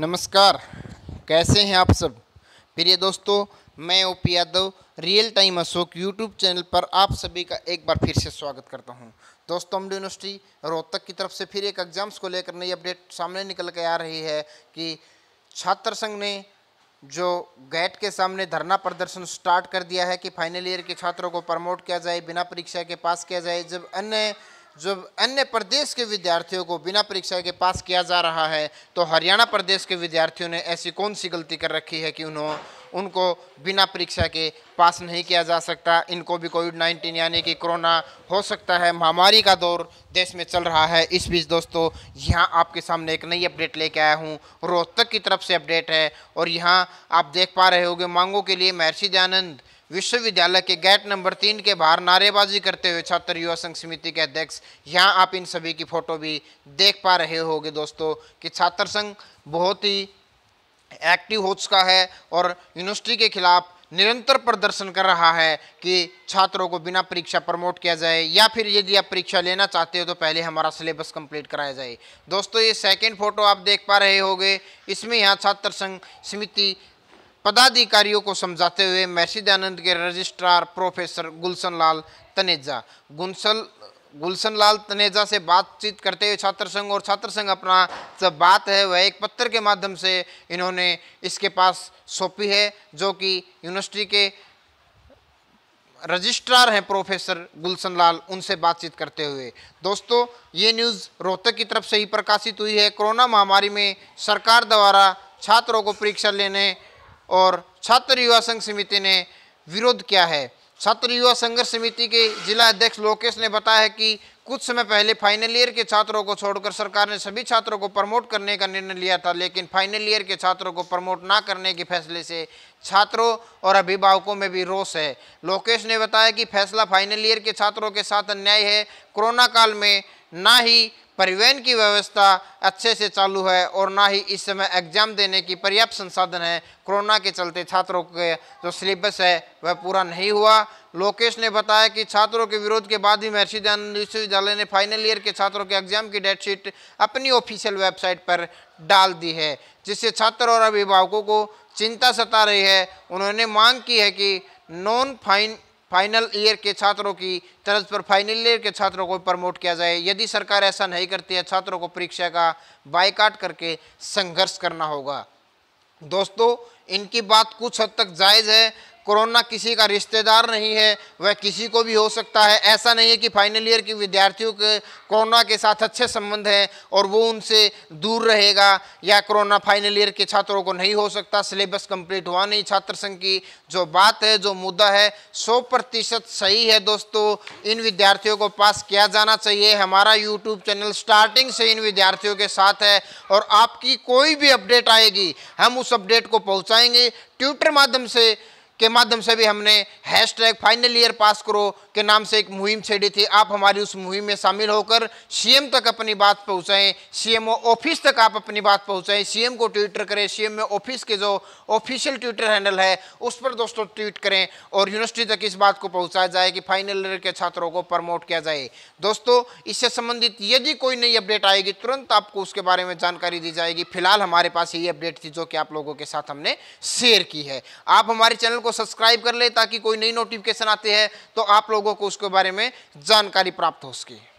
नमस्कार कैसे हैं आप सब प्रिय दोस्तों मैं O P Yadav real time Ashok YouTube channel पर आप सभी का एक बार फिर से स्वागत करता हूं दोस्तों अम्बू यूनिवर्सिटी रोहतक की तरफ से फिर एक एग्ज़ाम्स को लेकर नई अपडेट सामने निकल के आ रही है कि छात्र संघ ने जो गेट के सामने धरना प्रदर्शन स्टार्ट कर दिया है कि फाइनल ईयर के छात्रों को प्रमोट किया जाए बिना परीक्षा के पास किया जाए जब अन्य जो अन्य प्रदेश के विद्यार्थियों को बिना परीक्षा के पास किया जा रहा है तो हरियाणा प्रदेश के विद्यार्थियों ने ऐसी कौन सी गलती कर रखी है कि उन्होंने उनको बिना परीक्षा के पास नहीं किया जा सकता इनको भी कोविड नाइन्टीन यानी कि कोरोना हो सकता है महामारी का दौर देश में चल रहा है इस बीच दोस्तों यहाँ आपके सामने एक नई अपडेट लेके आया हूँ रोहतक की तरफ से अपडेट है और यहाँ आप देख पा रहे होंगे मांगों के लिए महर्षि दयानंद विश्वविद्यालय के गेट नंबर तीन के बाहर नारेबाजी करते हुए छात्र युवा संघ समिति के अध्यक्ष यहाँ आप इन सभी की फोटो भी देख पा रहे होंगे दोस्तों कि छात्र संघ बहुत ही एक्टिव हो चुका है और यूनिवर्सिटी के खिलाफ निरंतर प्रदर्शन कर रहा है कि छात्रों को बिना परीक्षा प्रमोट किया जाए या फिर यदि आप परीक्षा लेना चाहते हो तो पहले हमारा सिलेबस कंप्लीट कराया जाए दोस्तों ये सेकंड फोटो आप देख पा रहे होंगे इसमें यहाँ छात्र संघ समिति पदाधिकारियों को समझाते हुए मैसिदानंद के रजिस्ट्रार प्रोफेसर गुलशन लाल तनेजा गुलशन गुलशन लाल तनेजा से बातचीत करते हुए छात्र संघ और छात्र संघ अपना जब बात है वह एक पत्र के माध्यम से इन्होंने इसके पास सौंपी है जो कि यूनिवर्सिटी के रजिस्ट्रार हैं प्रोफेसर गुलशन लाल उनसे बातचीत करते हुए दोस्तों ये न्यूज़ रोहतक की तरफ से ही प्रकाशित हुई है कोरोना महामारी में सरकार द्वारा छात्रों को परीक्षा लेने और छात्र युवा संघ समिति ने विरोध किया है छात्र युवा संघर्ष समिति के जिला अध्यक्ष लोकेश ने बताया है कि कुछ समय पहले फाइनल ईयर के छात्रों को छोड़कर सरकार ने सभी छात्रों को प्रमोट करने का निर्णय लिया था लेकिन फाइनल ईयर के छात्रों को प्रमोट ना करने के फैसले से छात्रों और अभिभावकों में भी रोष है लोकेश ने बताया कि फैसला फाइनल ईयर के छात्रों के साथ अन्याय है कोरोना काल में ना ही परिवहन की व्यवस्था अच्छे से चालू है और ना ही इस समय एग्जाम देने की पर्याप्त संसाधन है कोरोना के चलते छात्रों के जो सिलेबस है वह पूरा नहीं हुआ लोकेश ने बताया कि छात्रों के विरोध के बाद ही महर्षि दयानंद विश्वविद्यालय ने फाइनल ईयर के छात्रों के एग्जाम की डेटशीट अपनी ऑफिशियल वेबसाइट पर डाल दी है जिससे छात्र और अभिभावकों को चिंता सता रही है उन्होंने मांग की है कि नॉन फाइन फाइनल ईयर के छात्रों की तर्ज पर फाइनल ईयर के छात्रों को प्रमोट किया जाए यदि सरकार ऐसा नहीं करती है छात्रों को परीक्षा का बाइकाट करके संघर्ष करना होगा दोस्तों इनकी बात कुछ हद तक जायज़ है कोरोना किसी का रिश्तेदार नहीं है वह किसी को भी हो सकता है ऐसा नहीं है कि फाइनल ईयर के विद्यार्थियों के कोरोना के साथ अच्छे संबंध हैं और वो उनसे दूर रहेगा या कोरोना फाइनल ईयर के छात्रों को नहीं हो सकता सिलेबस कंप्लीट हुआ नहीं छात्र संघ की जो बात है जो मुद्दा है सौ प्रतिशत सही है दोस्तों इन विद्यार्थियों को पास किया जाना चाहिए हमारा यूट्यूब चैनल स्टार्टिंग से इन विद्यार्थियों के साथ है और आपकी कोई भी अपडेट आएगी हम उस अपडेट को पहुँचाएंगे ट्विटर माध्यम से के माध्यम से भी हमने hashtag final year pass करो के नाम से एक मुहिम छेड़ी थी आप हमारी उस मुहिम में शामिल होकर सीएम तक अपनी बात पहुंचाएं सीएमओ ऑफिस तक आप अपनी बात पहुंचाएं सीएम को ट्विटर करें सीएम में ऑफिस के जो ऑफिशियल ट्विटर हैंडल है उस पर दोस्तों ट्वीट करें और यूनिवर्सिटी तक इस बात को पहुँचाया जाए कि फाइनल ईयर के छात्रों को प्रमोट किया जाए दोस्तों इससे संबंधित यदि कोई नई अपडेट आएगी तुरंत आपको उसके बारे में जानकारी दी जाएगी फिलहाल हमारे पास यही अपडेट थी जो कि आप लोगों के साथ हमने शेयर की है आप हमारे चैनल को को सब्सक्राइब कर ले ताकि कोई नई नोटिफिकेशन आती है तो आप लोगों को उसके बारे में जानकारी प्राप्त हो सके